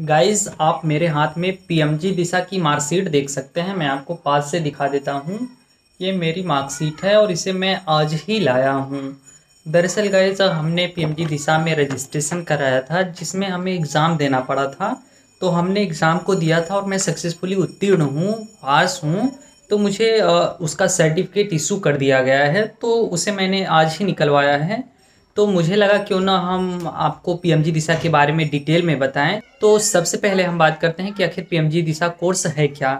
Guys आप मेरे हाथ में पीएमजी दिशा की मार्कशीट देख सकते हैं मैं आपको पास से दिखा देता हूँ ये मेरी मार्कशीट है और इसे मैं आज ही लाया हूँ दरअसल गाइस हमने पीएमजी दिशा में रजिस्ट्रेशन कराया था जिसमें हमें एग्ज़ाम देना पड़ा था तो हमने एग्ज़ाम को दिया था और मैं सक्सेसफुली उत्तीर्ण हूँ पास हूँ तो मुझे उसका सर्टिफिकेट इशू कर दिया गया है तो उसे मैंने आज ही निकलवाया है तो मुझे लगा क्यों ना हम आपको पीएमजी दिशा के बारे में डिटेल में बताएं तो सबसे पहले हम बात करते हैं कि आखिर पीएमजी दिशा कोर्स है क्या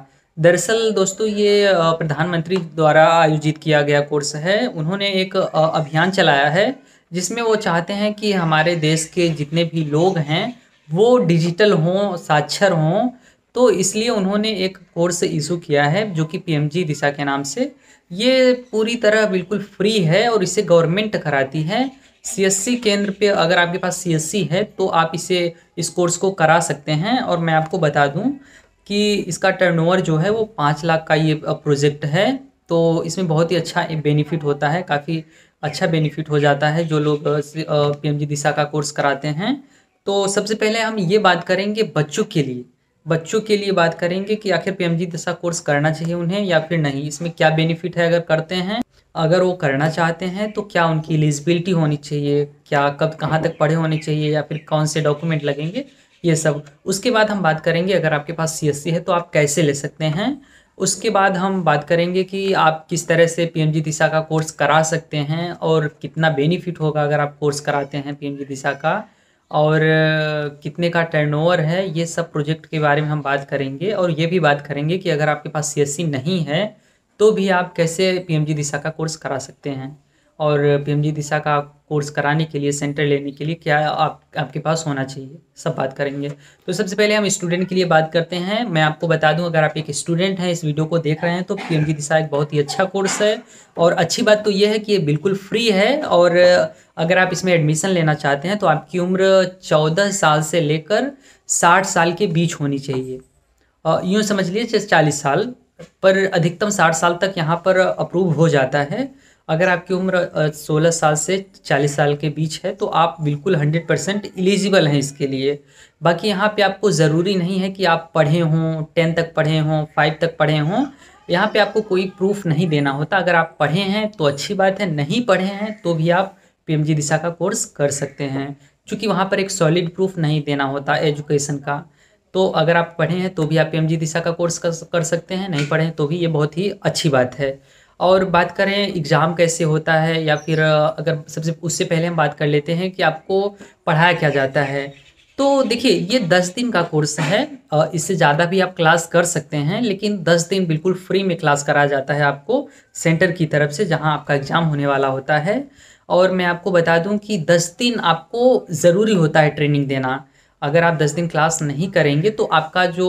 दरअसल दोस्तों ये प्रधानमंत्री द्वारा आयोजित किया गया कोर्स है उन्होंने एक अभियान चलाया है जिसमें वो चाहते हैं कि हमारे देश के जितने भी लोग हैं वो डिजिटल हों साक्षर हों तो इसलिए उन्होंने एक कोर्स इशू किया है जो कि पीएमजी दिशा के नाम से ये पूरी तरह बिल्कुल फ्री है और इसे गवर्नमेंट कराती है सीएससी केंद्र पे अगर आपके पास सीएससी है तो आप इसे इस कोर्स को करा सकते हैं और मैं आपको बता दूं कि इसका टर्नओवर जो है वो पाँच लाख का ये प्रोजेक्ट है तो इसमें बहुत ही अच्छा बेनिफिट होता है काफ़ी अच्छा बेनिफिट हो जाता है जो लोग पी दिशा का कोर्स कराते हैं तो सबसे पहले हम ये बात करेंगे बच्चों के लिए बच्चों के लिए बात करेंगे कि आखिर पीएमजी दिशा कोर्स करना चाहिए उन्हें या फिर नहीं इसमें क्या बेनिफिट है अगर करते हैं अगर वो करना चाहते हैं तो क्या उनकी एलिजिबिलिटी होनी चाहिए क्या कब कहाँ तक पढ़े होने चाहिए या फिर कौन से डॉक्यूमेंट लगेंगे ये सब उसके बाद हम बात करेंगे अगर आपके पास सी है तो आप कैसे ले सकते हैं उसके बाद हम बात करेंगे कि आप किस तरह से पी एम जी दिशा का कोर्स करा सकते हैं और कितना बेनिफिट होगा अगर आप कोर्स कराते हैं पी एम जी दिशा का और कितने का टर्नओवर है ये सब प्रोजेक्ट के बारे में हम बात करेंगे और ये भी बात करेंगे कि अगर आपके पास सी नहीं है तो भी आप कैसे पीएमजी दिशा का कोर्स करा सकते हैं और पीएमजी दिशा का कोर्स कराने के लिए सेंटर लेने के लिए क्या आप आपके पास होना चाहिए सब बात करेंगे तो सबसे पहले हम स्टूडेंट के लिए बात करते हैं मैं आपको बता दूं अगर आप एक स्टूडेंट हैं इस वीडियो को देख रहे हैं तो पीएमजी दिशा एक बहुत ही अच्छा कोर्स है और अच्छी बात तो ये है कि ये बिल्कुल फ्री है और अगर आप इसमें एडमिशन लेना चाहते हैं तो आपकी उम्र चौदह साल से लेकर साठ साल के बीच होनी चाहिए यूँ समझ लीजिए चालीस साल पर अधिकतम साठ साल तक यहाँ पर अप्रूव हो जाता है अगर आपकी उम्र सोलह साल से चालीस साल के बीच है तो आप बिल्कुल हंड्रेड परसेंट इलिजिबल हैं इसके लिए बाकी यहाँ पे आपको ज़रूरी नहीं है कि आप पढ़े हों टेन तक पढ़े हों फाइव तक पढ़े हों यहाँ पे आपको कोई प्रूफ नहीं देना होता अगर आप पढ़े हैं तो अच्छी बात है नहीं पढ़े हैं तो भी आप पी दिशा का कोर्स कर सकते हैं चूँकि वहाँ पर एक सॉलिड प्रूफ नहीं देना होता एजुकेशन का तो अगर आप पढ़े हैं तो भी आप एम दिशा का कोर्स कर सकते हैं नहीं पढ़े तो भी ये बहुत ही अच्छी बात है और बात करें एग्ज़ाम कैसे होता है या फिर अगर सबसे उससे पहले हम बात कर लेते हैं कि आपको पढ़ाया क्या जाता है तो देखिए ये दस दिन का कोर्स है इससे ज़्यादा भी आप क्लास कर सकते हैं लेकिन दस दिन बिल्कुल फ्री में क्लास कराया जाता है आपको सेंटर की तरफ से जहाँ आपका एग्ज़ाम होने वाला होता है और मैं आपको बता दूं कि दस दिन आपको ज़रूरी होता है ट्रेनिंग देना अगर आप दस दिन क्लास नहीं करेंगे तो आपका जो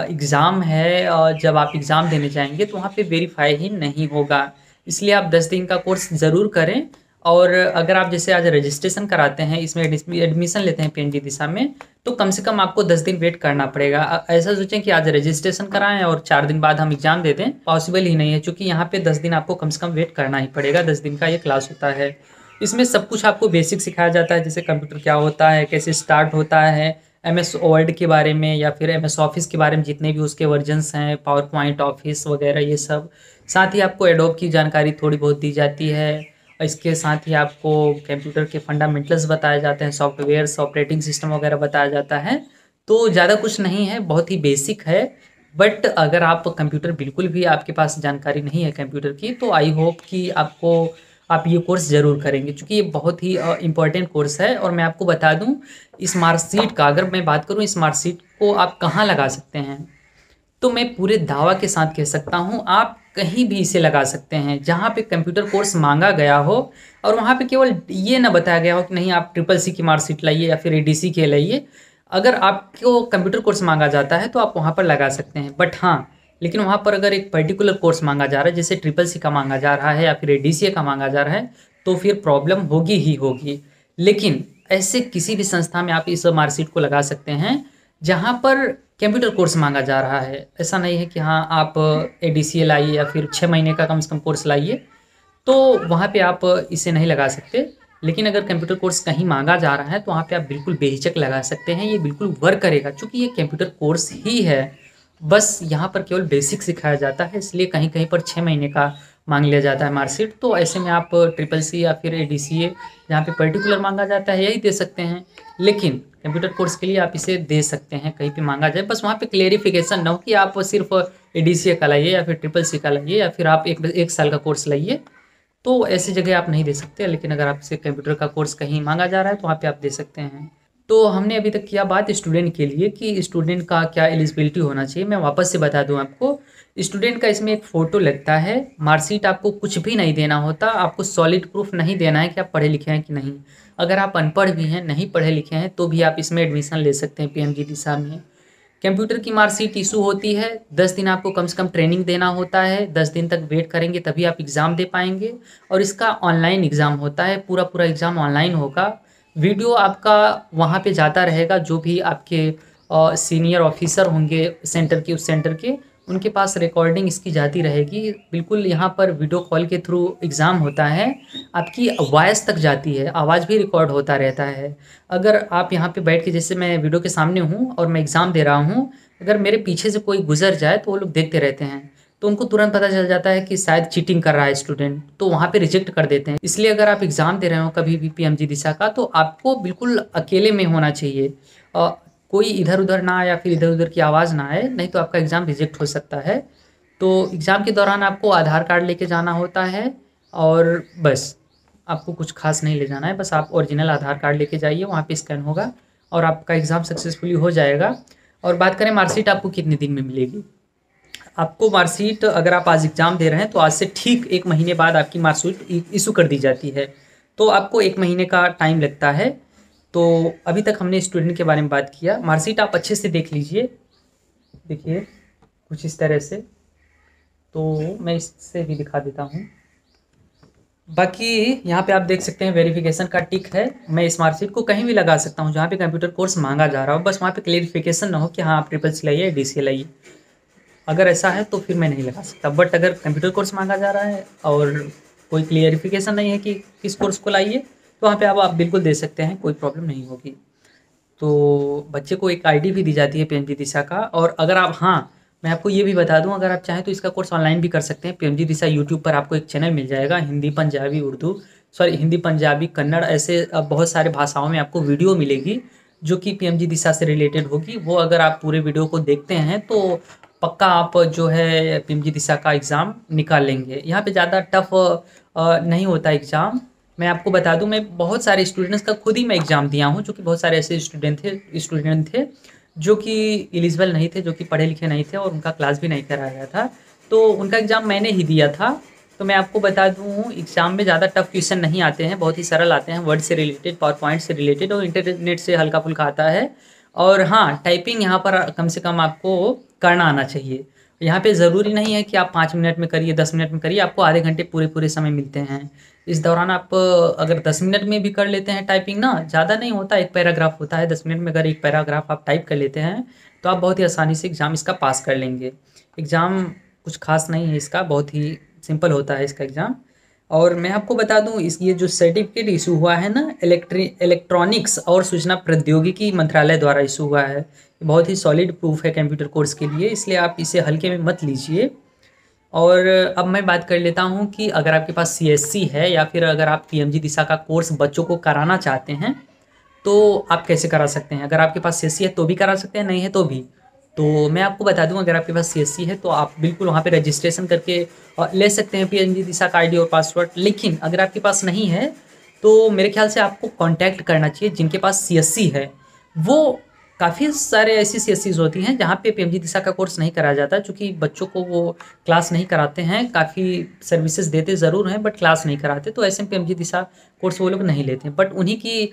एग्ज़ाम है जब आप एग्ज़ाम देने जाएंगे तो वहाँ पे वेरीफाई ही नहीं होगा इसलिए आप दस दिन का कोर्स ज़रूर करें और अगर आप जैसे आज रजिस्ट्रेशन कराते हैं इसमें एडमिशन लेते हैं पी दिशा में तो कम से कम आपको दस दिन वेट करना पड़ेगा ऐसा सोचें कि आज रजिस्ट्रेशन कराएं और चार दिन बाद हम एग्ज़ाम दे दें पॉसिबल ही नहीं है क्योंकि यहाँ पे दस दिन आपको कम से कम वेट करना ही पड़ेगा दस दिन का ये क्लास होता है इसमें सब कुछ आपको बेसिक सिखाया जाता है जैसे कंप्यूटर क्या होता है कैसे स्टार्ट होता है एम एस वर्ड के बारे में या फिर एम एस ऑफिस के बारे में जितने भी उसके वर्जनस हैं पावर पॉइंट ऑफिस वगैरह ये सब साथ ही आपको एडोब की जानकारी थोड़ी बहुत दी जाती है इसके साथ ही आपको कंप्यूटर के फंडामेंटल्स बताए जाते हैं सॉफ्टवेयर ऑपरेटिंग सिस्टम वगैरह बताया जाता है तो ज़्यादा कुछ नहीं है बहुत ही बेसिक है बट अगर आप कंप्यूटर बिल्कुल भी आपके पास जानकारी नहीं है कंप्यूटर की तो आई होप कि आपको आप ये कोर्स ज़रूर करेंगे क्योंकि ये बहुत ही इंपॉर्टेंट कोर्स है और मैं आपको बता दूँ स्मार्टशीट का अगर मैं बात करूँ स्मार्टशीट को आप कहाँ लगा सकते हैं तो मैं पूरे दावा के साथ कह सकता हूँ आप कहीं भी इसे लगा सकते हैं जहाँ पे कंप्यूटर कोर्स मांगा गया हो और वहाँ पे केवल ये ना बताया गया हो कि नहीं आप ट्रिपल सी की मार्कशीट लाइए या फिर ए डी सी के लाइए अगर आपको कंप्यूटर कोर्स मांगा जाता है तो आप वहाँ पर लगा सकते हैं बट हाँ लेकिन वहाँ पर अगर एक पर्टिकुलर कोर्स मांगा जा रहा है जैसे ट्रिपल सी का मांगा जा रहा है या फिर डी का मांगा जा रहा है तो फिर प्रॉब्लम होगी ही होगी लेकिन ऐसे किसी भी संस्था में आप इस मार्कशीट को लगा सकते हैं जहाँ पर कंप्यूटर कोर्स मांगा जा रहा है ऐसा नहीं है कि हाँ आप ए डी सी ए लाइए या फिर छः महीने का कम से कम कोर्स लाइए तो वहाँ पे आप इसे नहीं लगा सकते लेकिन अगर कंप्यूटर कोर्स कहीं मांगा जा रहा है तो वहाँ पे आप बिल्कुल बेहिचक लगा सकते हैं ये बिल्कुल वर्क करेगा क्योंकि ये कंप्यूटर कोर्स ही है बस यहाँ पर केवल बेसिक सिखाया जाता है इसलिए कहीं कहीं पर छः महीने का मांग लिया जाता है मार्कशीट तो ऐसे में आप ट्रिपल सी या फिर ए डी सी ए जहाँ पर पर्टिकुलर मांगा जाता है यही दे सकते हैं लेकिन कंप्यूटर कोर्स के लिए आप इसे दे सकते हैं कहीं पे मांगा जाए बस वहाँ पे क्लेरिफिकेशन ना हो कि आप सिर्फ ए डी सी ए का लाइए या फिर ट्रिपल सी का लाइए या फिर आप एक एक साल का कोर्स लाइए तो ऐसी जगह आप नहीं दे सकते लेकिन अगर आपसे कंप्यूटर का कोर्स कहीं मांगा जा रहा है तो वहाँ पर आप दे सकते हैं तो हमने अभी तक किया बात स्टूडेंट के लिए कि स्टूडेंट का क्या एलिजिबिलिटी होना चाहिए मैं वापस से बता दूं आपको स्टूडेंट का इसमें एक फ़ोटो लगता है मार्कशीट आपको कुछ भी नहीं देना होता आपको सॉलिड प्रूफ नहीं देना है कि आप पढ़े लिखे हैं कि नहीं अगर आप अनपढ़ भी हैं नहीं पढ़े लिखे हैं तो भी आप इसमें एडमिशन ले सकते हैं पी दिशा में कंप्यूटर की मार्कशीट इशू होती है दस दिन आपको कम से कम ट्रेनिंग देना होता है दस दिन तक वेट करेंगे तभी आप एग्ज़ाम दे पाएंगे और इसका ऑनलाइन एग्ज़ाम होता है पूरा पूरा एग्ज़ाम ऑनलाइन होगा वीडियो आपका वहाँ पे जाता रहेगा जो भी आपके सीनियर ऑफिसर होंगे सेंटर के उस सेंटर के उनके पास रिकॉर्डिंग इसकी जाती रहेगी बिल्कुल यहाँ पर वीडियो कॉल के थ्रू एग्ज़ाम होता है आपकी वॉइस तक जाती है आवाज़ भी रिकॉर्ड होता रहता है अगर आप यहाँ पे बैठ के जैसे मैं वीडियो के सामने हूँ और मैं एग्ज़ाम दे रहा हूँ अगर मेरे पीछे से कोई गुजर जाए तो वो लोग देखते रहते हैं तो उनको तुरंत पता चल जाता है कि शायद चीटिंग कर रहा है स्टूडेंट तो वहाँ पे रिजेक्ट कर देते हैं इसलिए अगर आप एग्ज़ाम दे रहे हो कभी भी पीएमजी दिशा का तो आपको बिल्कुल अकेले में होना चाहिए आ, कोई इधर उधर ना या फिर इधर उधर की आवाज़ ना आए नहीं तो आपका एग्ज़ाम रिजेक्ट हो सकता है तो एग्ज़ाम के दौरान आपको आधार कार्ड लेके जाना होता है और बस आपको कुछ खास नहीं ले जाना है बस आप ओरिजिनल आधार कार्ड लेके जाइए वहाँ पे स्कैन होगा और आपका एग्ज़ाम सक्सेसफुली हो जाएगा और बात करें मार्कशीट आपको कितने दिन में मिलेगी आपको मार्कशीट अगर आप आज एग्ज़ाम दे रहे हैं तो आज से ठीक एक महीने बाद आपकी मार्कशीट इशू कर दी जाती है तो आपको एक महीने का टाइम लगता है तो अभी तक हमने स्टूडेंट के बारे में बात किया मार्कशीट आप अच्छे से देख लीजिए देखिए कुछ इस तरह से तो मैं इससे भी दिखा देता हूँ बाकी यहाँ पे आप देख सकते हैं वेरिफिकेशन का टिक है मैं इस मार्कशीट को कहीं भी लगा सकता हूँ जहाँ पे कंप्यूटर कोर्स मांगा जा रहा हो बस वहाँ पे क्लेरिफिकेशन ना हो कि हाँ आप ट्रिपल सी लाइए डी सी लाइए अगर ऐसा है तो फिर मैं नहीं लगा सकता बट अगर कंप्यूटर कोर्स मांगा जा रहा है और कोई क्लियरिफिकेशन नहीं है कि किस कोर्स को लाइए तो वहाँ पे आप, आप बिल्कुल दे सकते हैं कोई प्रॉब्लम नहीं होगी तो बच्चे को एक आईडी भी दी जाती है पीएमजी दिशा का और अगर आप हाँ मैं आपको ये भी बता दूँ अगर आप चाहें तो इसका कोर्स ऑनलाइन भी कर सकते हैं पीएमजी दिशा यूट्यूब पर आपको एक चैनल मिल जाएगा हिंदी पंजाबी उर्दू सॉरी हिंदी पंजाबी कन्नड़ ऐसे बहुत सारे भाषाओं में आपको वीडियो मिलेगी जो कि पी दिशा से रिलेटेड होगी वो अगर आप पूरे वीडियो को देखते हैं तो पक्का आप जो है पी एम जी दिशा का एग्ज़ाम निकाल लेंगे यहाँ पे ज़्यादा टफ नहीं होता एग्ज़ाम मैं आपको बता दूँ मैं बहुत सारे स्टूडेंट्स का खुद ही मैं एग्ज़ाम दिया हूँ जो कि बहुत सारे ऐसे स्टूडेंट थे स्टूडेंट थे जो कि एलिजिबल नहीं थे जो कि पढ़े लिखे नहीं थे और उनका क्लास भी नहीं कराया गया था तो उनका एग्ज़ाम मैंने ही दिया था तो मैं आपको बता दूँ एग्ज़ाम में ज़्यादा टफ क्वेश्चन नहीं आते हैं बहुत ही सरल आते हैं वर्ड से रिलेटेड पावर पॉइंट से रिलेटेड और इंटरनेट से हल्का फुल्का आता है और हाँ टाइपिंग यहाँ पर कम से कम आपको करना आना चाहिए यहाँ पे ज़रूरी नहीं है कि आप पाँच मिनट में करिए दस मिनट में करिए आपको आधे घंटे पूरे पूरे समय मिलते हैं इस दौरान आप अगर दस मिनट में भी कर लेते हैं टाइपिंग ना ज़्यादा नहीं होता एक पैराग्राफ होता है दस मिनट में अगर एक पैराग्राफ आप टाइप कर लेते हैं तो आप बहुत ही आसानी से एग्ज़ाम इसका पास कर लेंगे एग्ज़ाम कुछ खास नहीं है इसका बहुत ही सिंपल होता है इसका एग्ज़ाम और मैं आपको बता दूं इस ये जो सर्टिफिकेट इशू हुआ है ना इलेक्ट्री इलेक्ट्रॉनिक्स और सूचना प्रौद्योगिकी मंत्रालय द्वारा इशू हुआ है बहुत ही सॉलिड प्रूफ है कंप्यूटर कोर्स के लिए इसलिए आप इसे हल्के में मत लीजिए और अब मैं बात कर लेता हूँ कि अगर आपके पास सी है या फिर अगर आप पी दिशा का कोर्स बच्चों को कराना चाहते हैं तो आप कैसे करा सकते हैं अगर आपके पास सी है तो भी करा सकते हैं नहीं है तो भी तो मैं हम्म। आपको बता दूं अगर आपके पास सी है तो आप बिल्कुल वहाँ पे रजिस्ट्रेशन करके ले सकते हैं पी एन जी दिशा का आई और पासवर्ड लेकिन अगर आपके पास नहीं है तो मेरे ख्याल से आपको कांटेक्ट करना चाहिए जिनके पास सी है वो काफ़ी सारे ऐसी सी एस होती हैं जहाँ पे पी दिशा का कोर्स नहीं कराया जाता क्योंकि बच्चों को वो क्लास नहीं कराते हैं काफ़ी सर्विसेज देते ज़रूर हैं बट क्लास नहीं कराते तो ऐसे में पी दिशा कोर्स वो लोग नहीं लेते हैं बट उन्हीं की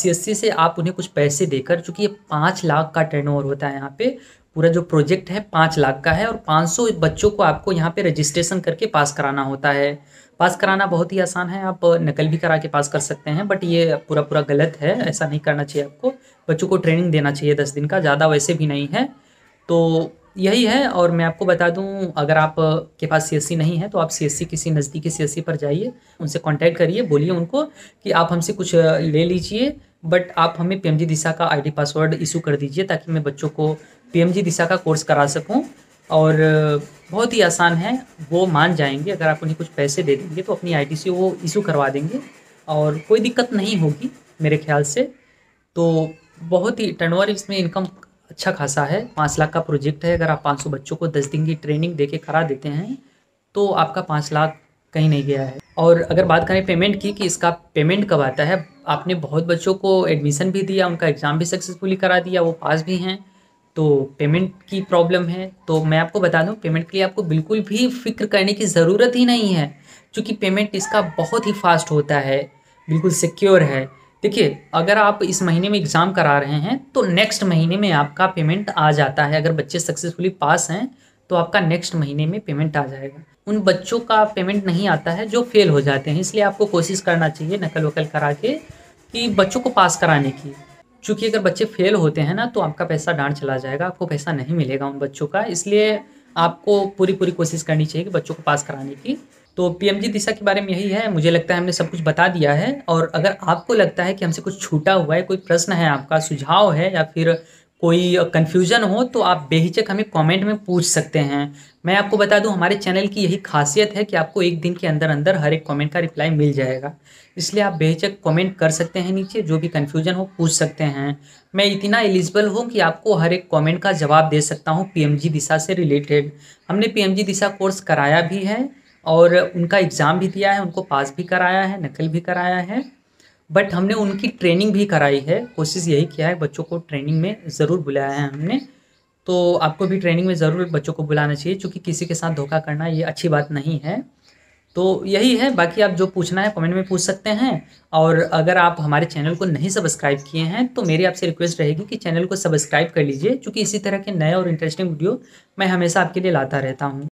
सी से आप उन्हें कुछ पैसे देकर चूँकि ये पाँच लाख का टर्न होता है यहाँ पर पूरा जो प्रोजेक्ट है पाँच लाख का है और पाँच सौ बच्चों को आपको यहाँ पर रजिस्ट्रेशन करके पास कराना होता है पास कराना बहुत ही आसान है आप नकल भी करा के पास कर सकते हैं बट ये पूरा पूरा गलत है ऐसा नहीं करना चाहिए आपको बच्चों को ट्रेनिंग देना चाहिए दस दिन का ज़्यादा वैसे भी नहीं है तो यही है और मैं आपको बता दूं अगर आप के पास सी नहीं है तो आप सी किसी नज़दीकी सी पर जाइए उनसे कांटेक्ट करिए बोलिए उनको कि आप हमसे कुछ ले लीजिए बट आप हमें पी दिशा का आईडी पासवर्ड इशू कर दीजिए ताकि मैं बच्चों को पी दिशा का कोर्स करा सकूँ और बहुत ही आसान है वो मान जाएंगे अगर आप उन्हें कुछ पैसे दे देंगे तो अपनी आई से वो इशू करवा देंगे और कोई दिक्कत नहीं होगी मेरे ख्याल से तो बहुत ही टर्नओवर इसमें इनकम अच्छा खासा है पाँच लाख का प्रोजेक्ट है अगर आप पाँच सौ बच्चों को दस दिन की ट्रेनिंग दे के करा देते हैं तो आपका पाँच लाख कहीं नहीं गया है और अगर बात करें पेमेंट की कि इसका पेमेंट कब आता है आपने बहुत बच्चों को एडमिशन भी दिया उनका एग्ज़ाम भी सक्सेसफुली करा दिया वो पास भी हैं तो पेमेंट की प्रॉब्लम है तो मैं आपको बता दूं पेमेंट के लिए आपको बिल्कुल भी फिक्र करने की ज़रूरत ही नहीं है क्योंकि पेमेंट इसका बहुत ही फास्ट होता है बिल्कुल सिक्योर है देखिए अगर आप इस महीने में एग्ज़ाम करा रहे हैं तो नेक्स्ट महीने में आपका पेमेंट आ जाता है अगर बच्चे सक्सेसफुली पास हैं तो आपका नेक्स्ट महीने में पेमेंट आ जाएगा उन बच्चों का पेमेंट नहीं आता है जो फेल हो जाते हैं इसलिए आपको कोशिश करना चाहिए नकल वकल करा के कि बच्चों को पास कराने की चूँकि अगर बच्चे फेल होते हैं ना तो आपका पैसा डांट चला जाएगा आपको पैसा नहीं मिलेगा उन बच्चों का इसलिए आपको पूरी पूरी कोशिश करनी चाहिए कि बच्चों को पास कराने की तो पीएमजी दिशा के बारे में यही है मुझे लगता है हमने सब कुछ बता दिया है और अगर आपको लगता है कि हमसे कुछ छूटा हुआ है कोई प्रश्न है आपका सुझाव है या फिर कोई कन्फ्यूजन हो तो आप बेहिचक हमें कमेंट में पूछ सकते हैं मैं आपको बता दूं हमारे चैनल की यही खासियत है कि आपको एक दिन के अंदर अंदर हर एक कमेंट का रिप्लाई मिल जाएगा इसलिए आप बेहिचक कमेंट कर सकते हैं नीचे जो भी कन्फ्यूजन हो पूछ सकते हैं मैं इतना एलिजिबल हूँ कि आपको हर एक कमेंट का जवाब दे सकता हूँ पी दिशा से रिलेटेड हमने पी दिशा कोर्स कराया भी है और उनका एग्ज़ाम भी दिया है उनको पास भी कराया है नकल भी कराया है बट हमने उनकी ट्रेनिंग भी कराई है कोशिश यही किया है बच्चों को ट्रेनिंग में ज़रूर बुलाया है हमने तो आपको भी ट्रेनिंग में ज़रूर बच्चों को बुलाना चाहिए क्योंकि किसी के साथ धोखा करना ये अच्छी बात नहीं है तो यही है बाकी आप जो पूछना है कमेंट में पूछ सकते हैं और अगर आप हमारे चैनल को नहीं सब्सक्राइब किए हैं तो मेरी आपसे रिक्वेस्ट रहेगी कि चैनल को सब्सक्राइब कर लीजिए क्योंकि इसी तरह के नए और इंटरेस्टिंग वीडियो मैं हमेशा आपके लिए लाता रहता हूँ